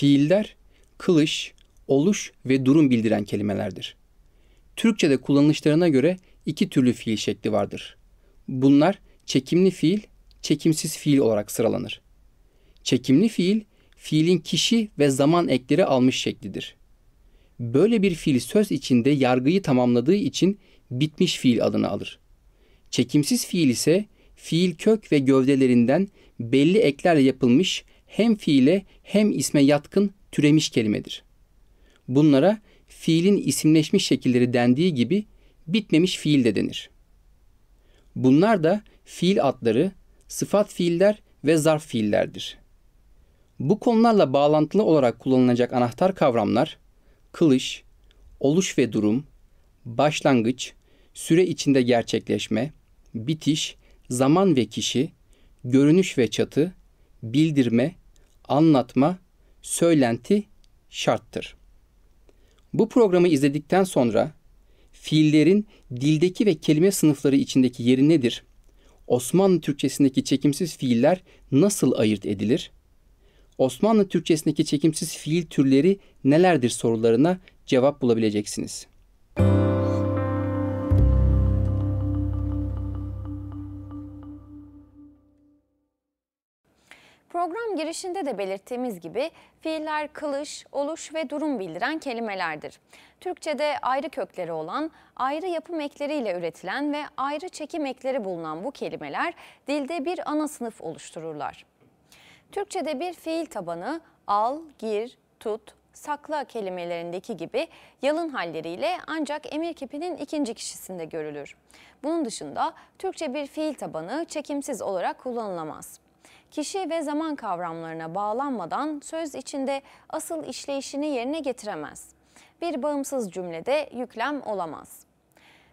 Fiiller, kılış, oluş ve durum bildiren kelimelerdir. Türkçe'de kullanışlarına göre iki türlü fiil şekli vardır. Bunlar çekimli fiil, çekimsiz fiil olarak sıralanır. Çekimli fiil, fiilin kişi ve zaman ekleri almış şeklidir. Böyle bir fiil söz içinde yargıyı tamamladığı için bitmiş fiil adını alır. Çekimsiz fiil ise fiil kök ve gövdelerinden belli eklerle yapılmış hem fiile hem isme yatkın türemiş kelimedir. Bunlara fiilin isimleşmiş şekilleri dendiği gibi bitmemiş fiil de denir. Bunlar da fiil adları, sıfat fiiller ve zarf fiillerdir. Bu konularla bağlantılı olarak kullanılacak anahtar kavramlar kılış, oluş ve durum, başlangıç, süre içinde gerçekleşme, bitiş, zaman ve kişi, görünüş ve çatı, bildirme, anlatma, söylenti şarttır. Bu programı izledikten sonra fiillerin dildeki ve kelime sınıfları içindeki yeri nedir? Osmanlı Türkçesindeki çekimsiz fiiller nasıl ayırt edilir? Osmanlı Türkçesindeki çekimsiz fiil türleri nelerdir sorularına cevap bulabileceksiniz. Program girişinde de belirttiğimiz gibi fiiller kılış, oluş ve durum bildiren kelimelerdir. Türkçe'de ayrı kökleri olan, ayrı yapım ekleriyle üretilen ve ayrı çekim ekleri bulunan bu kelimeler dilde bir ana sınıf oluştururlar. Türkçe'de bir fiil tabanı al, gir, tut, sakla kelimelerindeki gibi yalın halleriyle ancak emir kipinin ikinci kişisinde görülür. Bunun dışında Türkçe bir fiil tabanı çekimsiz olarak kullanılamaz kişi ve zaman kavramlarına bağlanmadan söz içinde asıl işleyişini yerine getiremez. Bir bağımsız cümlede yüklem olamaz.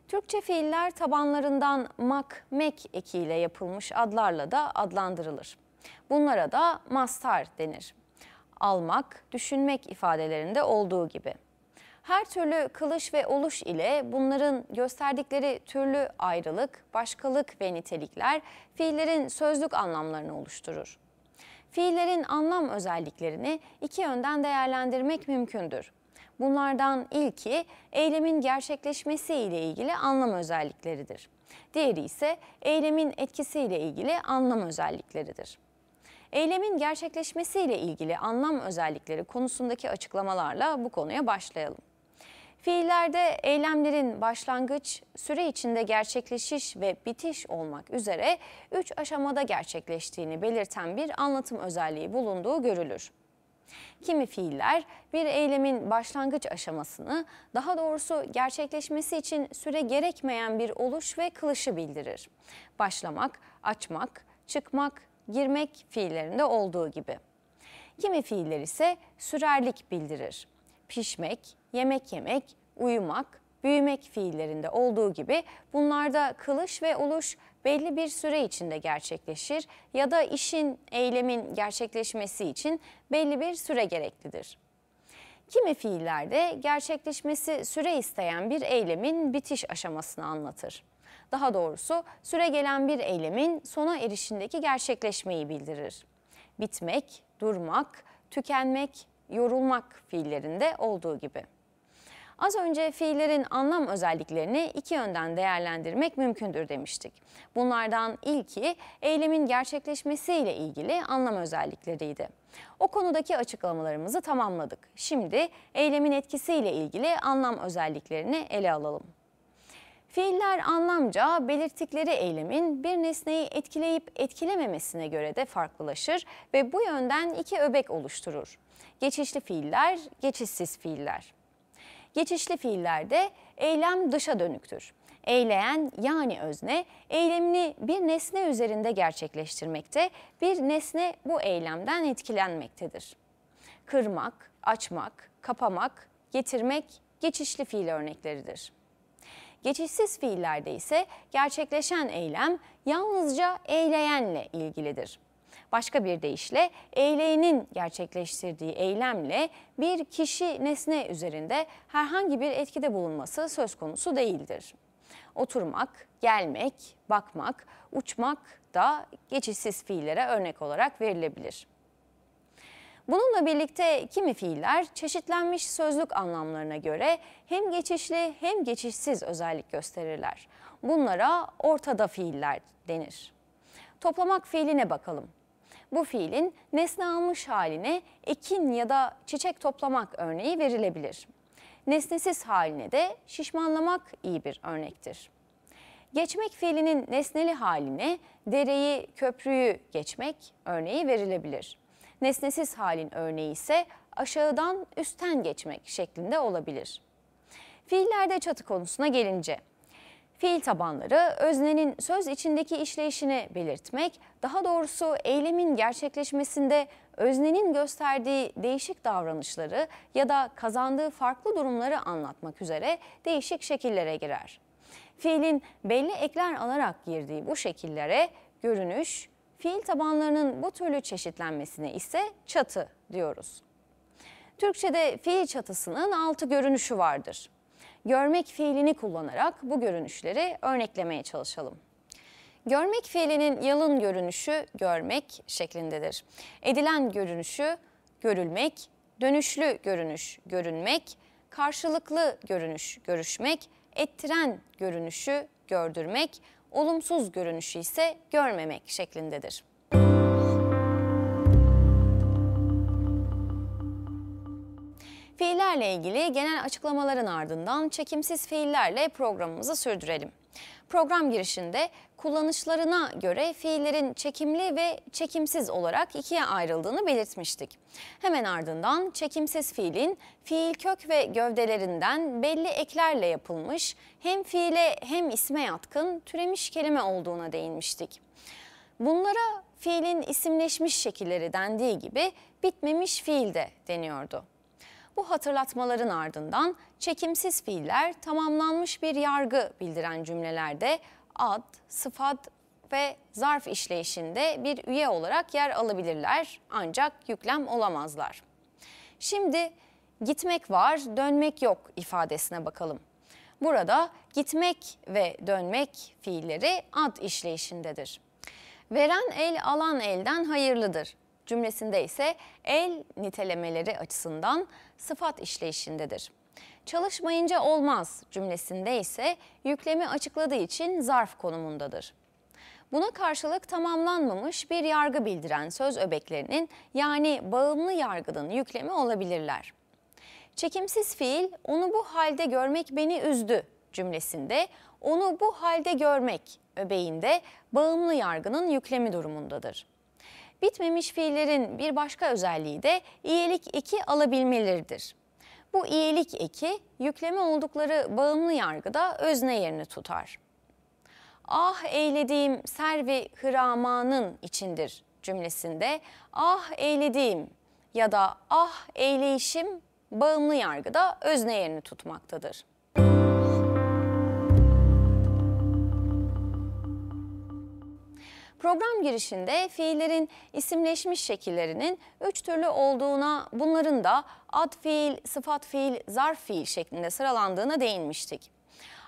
Türkçe fiiller tabanlarından mak, mek ekiyle yapılmış adlarla da adlandırılır. Bunlara da mastar denir. Almak, düşünmek ifadelerinde olduğu gibi. Her türlü kılış ve oluş ile bunların gösterdikleri türlü ayrılık, başkalık ve nitelikler fiillerin sözlük anlamlarını oluşturur. Fiillerin anlam özelliklerini iki yönden değerlendirmek mümkündür. Bunlardan ilki eylemin gerçekleşmesi ile ilgili anlam özellikleridir. Diğeri ise eylemin etkisi ile ilgili anlam özellikleridir. Eylemin gerçekleşmesi ile ilgili anlam özellikleri konusundaki açıklamalarla bu konuya başlayalım. Fiillerde eylemlerin başlangıç, süre içinde gerçekleşiş ve bitiş olmak üzere üç aşamada gerçekleştiğini belirten bir anlatım özelliği bulunduğu görülür. Kimi fiiller bir eylemin başlangıç aşamasını, daha doğrusu gerçekleşmesi için süre gerekmeyen bir oluş ve kılışı bildirir. Başlamak, açmak, çıkmak, girmek fiillerinde olduğu gibi. Kimi fiiller ise sürerlik bildirir. Pişmek, yemek yemek, uyumak, büyümek fiillerinde olduğu gibi bunlarda kılış ve oluş belli bir süre içinde gerçekleşir ya da işin, eylemin gerçekleşmesi için belli bir süre gereklidir. Kimi fiillerde gerçekleşmesi süre isteyen bir eylemin bitiş aşamasını anlatır. Daha doğrusu süre gelen bir eylemin sona erişindeki gerçekleşmeyi bildirir. Bitmek, durmak, tükenmek, yorulmak fiillerinde olduğu gibi. Az önce fiillerin anlam özelliklerini iki yönden değerlendirmek mümkündür demiştik. Bunlardan ilki eylemin gerçekleşmesiyle ilgili anlam özellikleriydi. O konudaki açıklamalarımızı tamamladık. Şimdi eylemin etkisiyle ilgili anlam özelliklerini ele alalım. Fiiller anlamca belirttikleri eylemin bir nesneyi etkileyip etkilememesine göre de farklılaşır ve bu yönden iki öbek oluşturur. Geçişli fiiller, geçişsiz fiiller. Geçişli fiillerde eylem dışa dönüktür. Eyleyen yani özne eylemini bir nesne üzerinde gerçekleştirmekte, bir nesne bu eylemden etkilenmektedir. Kırmak, açmak, kapamak, getirmek geçişli fiil örnekleridir. Geçişsiz fiillerde ise gerçekleşen eylem yalnızca eyleyenle ilgilidir. Başka bir deyişle eyleğinin gerçekleştirdiği eylemle bir kişi nesne üzerinde herhangi bir etkide bulunması söz konusu değildir. Oturmak, gelmek, bakmak, uçmak da geçişsiz fiillere örnek olarak verilebilir. Bununla birlikte kimi fiiller çeşitlenmiş sözlük anlamlarına göre hem geçişli hem geçişsiz özellik gösterirler. Bunlara ortada fiiller denir. Toplamak fiiline bakalım bu fiilin nesne almış haline ekin ya da çiçek toplamak örneği verilebilir. Nesnesiz haline de şişmanlamak iyi bir örnektir. Geçmek fiilinin nesneli haline dereyi, köprüyü geçmek örneği verilebilir. Nesnesiz halin örneği ise aşağıdan üstten geçmek şeklinde olabilir. Fiillerde çatı konusuna gelince Fiil tabanları öznenin söz içindeki işleyişini belirtmek, daha doğrusu eylemin gerçekleşmesinde öznenin gösterdiği değişik davranışları ya da kazandığı farklı durumları anlatmak üzere değişik şekillere girer. Fiilin belli ekler alarak girdiği bu şekillere görünüş, fiil tabanlarının bu türlü çeşitlenmesine ise çatı diyoruz. Türkçe'de fiil çatısının altı görünüşü vardır görmek fiilini kullanarak bu görünüşleri örneklemeye çalışalım. Görmek fiilinin yalın görünüşü görmek şeklindedir. Edilen görünüşü görülmek, dönüşlü görünüş görünmek, karşılıklı görünüş görüşmek, ettiren görünüşü gördürmek, olumsuz görünüşü ise görmemek şeklindedir. Müzik Fiillerle ilgili genel açıklamaların ardından çekimsiz fiillerle programımızı sürdürelim. Program girişinde kullanışlarına göre fiillerin çekimli ve çekimsiz olarak ikiye ayrıldığını belirtmiştik. Hemen ardından çekimsiz fiilin fiil kök ve gövdelerinden belli eklerle yapılmış hem fiile hem isme yatkın türemiş kelime olduğuna değinmiştik. Bunlara fiilin isimleşmiş şekilleri dendiği gibi bitmemiş fiil de deniyordu. Bu hatırlatmaların ardından çekimsiz fiiller tamamlanmış bir yargı bildiren cümlelerde ad, sıfat ve zarf işleyişinde bir üye olarak yer alabilirler ancak yüklem olamazlar. Şimdi gitmek var, dönmek yok ifadesine bakalım. Burada gitmek ve dönmek fiilleri ad işleyişindedir. Veren el alan elden hayırlıdır cümlesinde ise el nitelemeleri açısından sıfat işleyişindedir. Çalışmayınca olmaz cümlesinde ise yüklemi açıkladığı için zarf konumundadır. Buna karşılık tamamlanmamış bir yargı bildiren söz öbeklerinin yani bağımlı yargının yüklemi olabilirler. Çekimsiz fiil onu bu halde görmek beni üzdü cümlesinde onu bu halde görmek öbeğinde bağımlı yargının yüklemi durumundadır. Bitmemiş fiillerin bir başka özelliği de iyilik eki alabilmeleridir. Bu iyilik eki yükleme oldukları bağımlı yargıda özne yerini tutar. Ah eylediğim servi hıramanın içindir cümlesinde ah eylediğim ya da ah eyleyişim bağımlı yargıda özne yerini tutmaktadır. Program girişinde fiillerin isimleşmiş şekillerinin üç türlü olduğuna, bunların da ad fiil, sıfat fiil, zarf fiil şeklinde sıralandığına değinmiştik.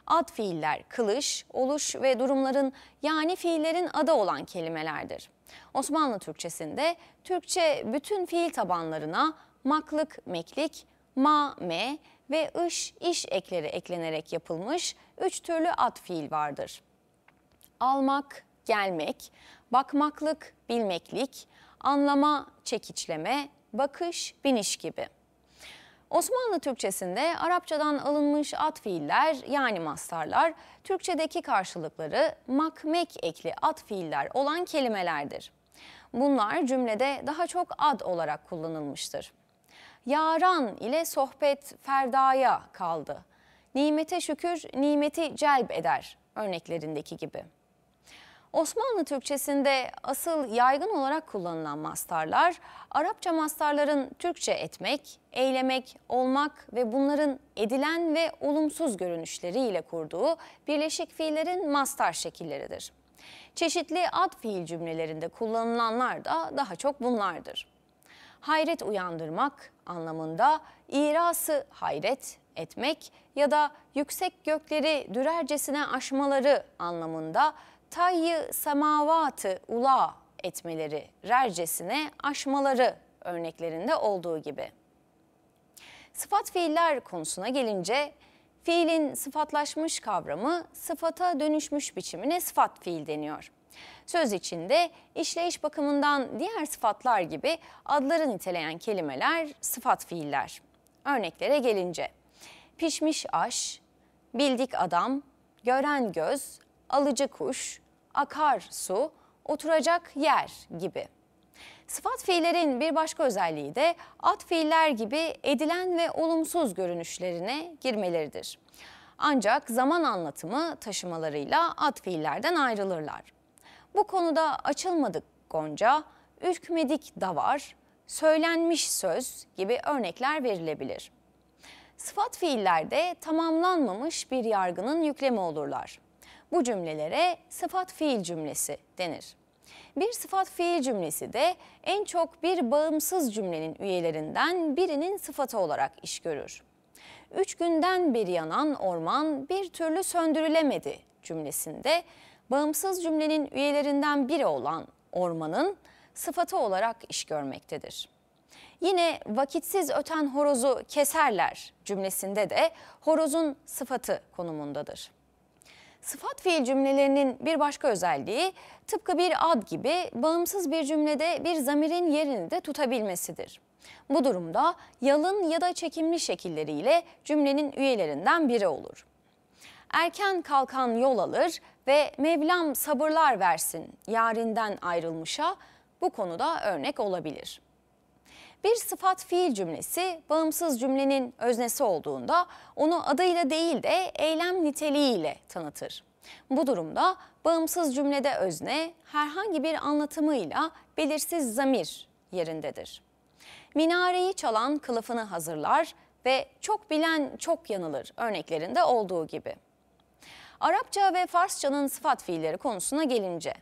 Ad fiiller kılış, oluş ve durumların yani fiillerin adı olan kelimelerdir. Osmanlı Türkçesinde Türkçe bütün fiil tabanlarına maklık, meklik, ma, me ve ış, iş ekleri eklenerek yapılmış üç türlü ad fiil vardır. Almak, gelmek, bakmaklık, bilmeklik, anlama, çekiçleme, bakış, biniş gibi. Osmanlı Türkçesinde Arapçadan alınmış at fiiller yani mastarlar, Türkçedeki karşılıkları makmek ekli at fiiller olan kelimelerdir. Bunlar cümlede daha çok ad olarak kullanılmıştır. Yaran ile sohbet ferdaya kaldı. Nimete şükür nimeti celb eder örneklerindeki gibi. Osmanlı Türkçesinde asıl yaygın olarak kullanılan mastarlar, Arapça mastarların Türkçe etmek, eylemek, olmak ve bunların edilen ve olumsuz görünüşleriyle kurduğu birleşik fiillerin mastar şekilleridir. Çeşitli ad fiil cümlelerinde kullanılanlar da daha çok bunlardır. Hayret uyandırmak anlamında irası hayret etmek ya da yüksek gökleri dürercesine aşmaları anlamında tayyi semavatı ula etmeleri, rercesine aşmaları örneklerinde olduğu gibi. Sıfat fiiller konusuna gelince fiilin sıfatlaşmış kavramı sıfata dönüşmüş biçimine sıfat fiil deniyor. Söz içinde işleyiş bakımından diğer sıfatlar gibi adları niteleyen kelimeler sıfat fiiller. Örneklere gelince pişmiş aş, bildik adam, gören göz, alıcı kuş, akar su, oturacak yer gibi. Sıfat fiillerin bir başka özelliği de at fiiller gibi edilen ve olumsuz görünüşlerine girmeleridir. Ancak zaman anlatımı taşımalarıyla at fiillerden ayrılırlar. Bu konuda açılmadık gonca, ürkmedik davar, söylenmiş söz gibi örnekler verilebilir. Sıfat fiillerde tamamlanmamış bir yargının yüklemi olurlar. Bu cümlelere sıfat fiil cümlesi denir. Bir sıfat fiil cümlesi de en çok bir bağımsız cümlenin üyelerinden birinin sıfatı olarak iş görür. Üç günden beri yanan orman bir türlü söndürülemedi cümlesinde bağımsız cümlenin üyelerinden biri olan ormanın sıfatı olarak iş görmektedir. Yine vakitsiz öten horozu keserler cümlesinde de horozun sıfatı konumundadır. Sıfat fiil cümlelerinin bir başka özelliği tıpkı bir ad gibi bağımsız bir cümlede bir zamirin yerini de tutabilmesidir. Bu durumda yalın ya da çekimli şekilleriyle cümlenin üyelerinden biri olur. Erken kalkan yol alır ve Mevlam sabırlar versin yarinden ayrılmışa bu konuda örnek olabilir.'' Bir sıfat fiil cümlesi bağımsız cümlenin öznesi olduğunda onu adıyla değil de eylem niteliğiyle tanıtır. Bu durumda bağımsız cümlede özne herhangi bir anlatımıyla belirsiz zamir yerindedir. Minareyi çalan kılıfını hazırlar ve çok bilen çok yanılır örneklerinde olduğu gibi. Arapça ve Farsçanın sıfat fiilleri konusuna gelince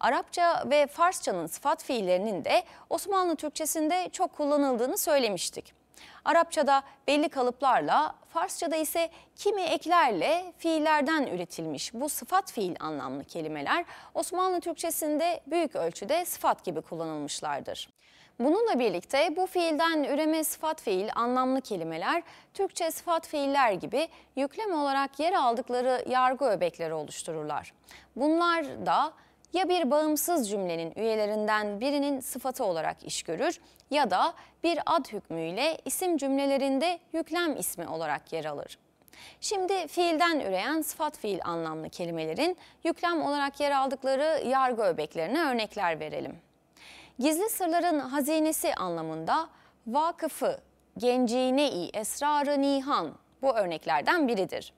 Arapça ve Farsçanın sıfat fiillerinin de Osmanlı Türkçesinde çok kullanıldığını söylemiştik. Arapçada belli kalıplarla, Farsçada ise kimi eklerle fiillerden üretilmiş bu sıfat fiil anlamlı kelimeler Osmanlı Türkçesinde büyük ölçüde sıfat gibi kullanılmışlardır. Bununla birlikte bu fiilden üreme sıfat fiil anlamlı kelimeler Türkçe sıfat fiiller gibi yüklem olarak yer aldıkları yargı öbekleri oluştururlar. Bunlar da ya bir bağımsız cümlenin üyelerinden birinin sıfatı olarak iş görür ya da bir ad hükmüyle isim cümlelerinde yüklem ismi olarak yer alır. Şimdi fiilden üreyen sıfat fiil anlamlı kelimelerin yüklem olarak yer aldıkları yargı öbeklerine örnekler verelim. Gizli sırların hazinesi anlamında vakıfı, gencine-i esrarı nihan bu örneklerden biridir.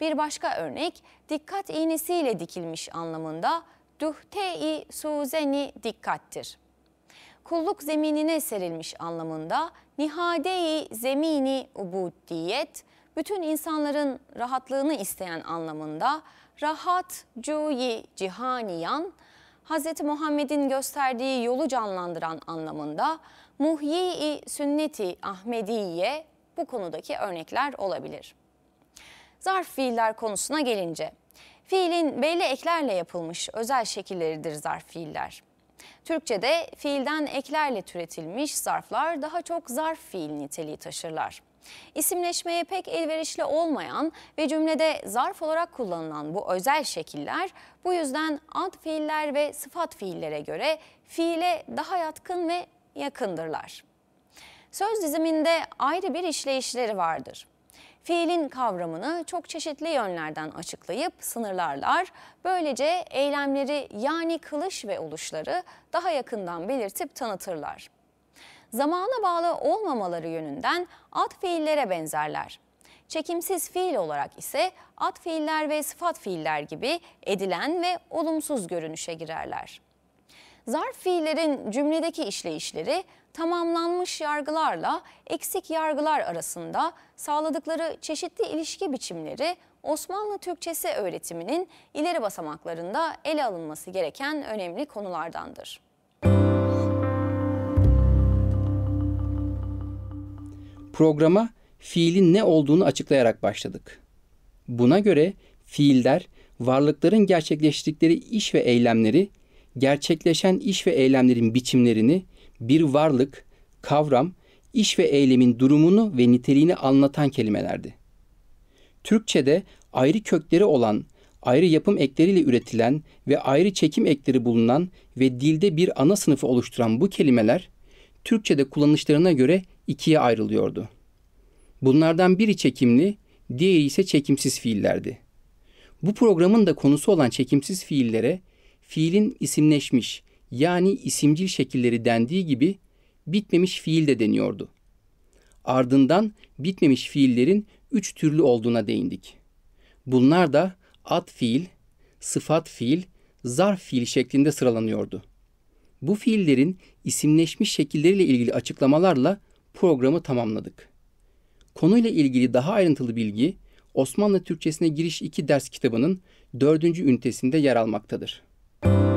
Bir başka örnek dikkat iğnesiyle dikilmiş anlamında dühte-i suzeni dikkattir. Kulluk zeminine serilmiş anlamında nihade-i zemini ubudiyet, bütün insanların rahatlığını isteyen anlamında rahat cuyi cihaniyan, Hz. Muhammed'in gösterdiği yolu canlandıran anlamında muhyi-i sünneti Ahmediye bu konudaki örnekler olabilir. Zarf fiiller konusuna gelince Fiilin belli eklerle yapılmış özel şekilleridir zarf fiiller. Türkçe'de fiilden eklerle türetilmiş zarflar daha çok zarf fiil niteliği taşırlar. İsimleşmeye pek elverişli olmayan ve cümlede zarf olarak kullanılan bu özel şekiller bu yüzden ad fiiller ve sıfat fiillere göre fiile daha yatkın ve yakındırlar. Söz diziminde ayrı bir işleyişleri vardır fiilin kavramını çok çeşitli yönlerden açıklayıp sınırlarlar. Böylece eylemleri yani kılış ve oluşları daha yakından belirtip tanıtırlar. Zamana bağlı olmamaları yönünden ad fiillere benzerler. Çekimsiz fiil olarak ise ad fiiller ve sıfat fiiller gibi edilen ve olumsuz görünüşe girerler. Zarf fiillerin cümledeki işleyişleri tamamlanmış yargılarla eksik yargılar arasında sağladıkları çeşitli ilişki biçimleri Osmanlı Türkçesi öğretiminin ileri basamaklarında ele alınması gereken önemli konulardandır. Programa fiilin ne olduğunu açıklayarak başladık. Buna göre fiiller varlıkların gerçekleştirdikleri iş ve eylemleri, gerçekleşen iş ve eylemlerin biçimlerini bir varlık, kavram, iş ve eylemin durumunu ve niteliğini anlatan kelimelerdi. Türkçe'de ayrı kökleri olan, ayrı yapım ekleriyle üretilen ve ayrı çekim ekleri bulunan ve dilde bir ana sınıfı oluşturan bu kelimeler Türkçe'de kullanışlarına göre ikiye ayrılıyordu. Bunlardan biri çekimli, diğeri ise çekimsiz fiillerdi. Bu programın da konusu olan çekimsiz fiillere fiilin isimleşmiş yani isimcil şekilleri dendiği gibi bitmemiş fiil de deniyordu. Ardından bitmemiş fiillerin üç türlü olduğuna değindik. Bunlar da ad fiil, sıfat fiil, zarf fiil şeklinde sıralanıyordu. Bu fiillerin isimleşmiş şekilleriyle ilgili açıklamalarla programı tamamladık. Konuyla ilgili daha ayrıntılı bilgi Osmanlı Türkçesine Giriş 2 ders kitabının 4. ünitesinde yer almaktadır. Müzik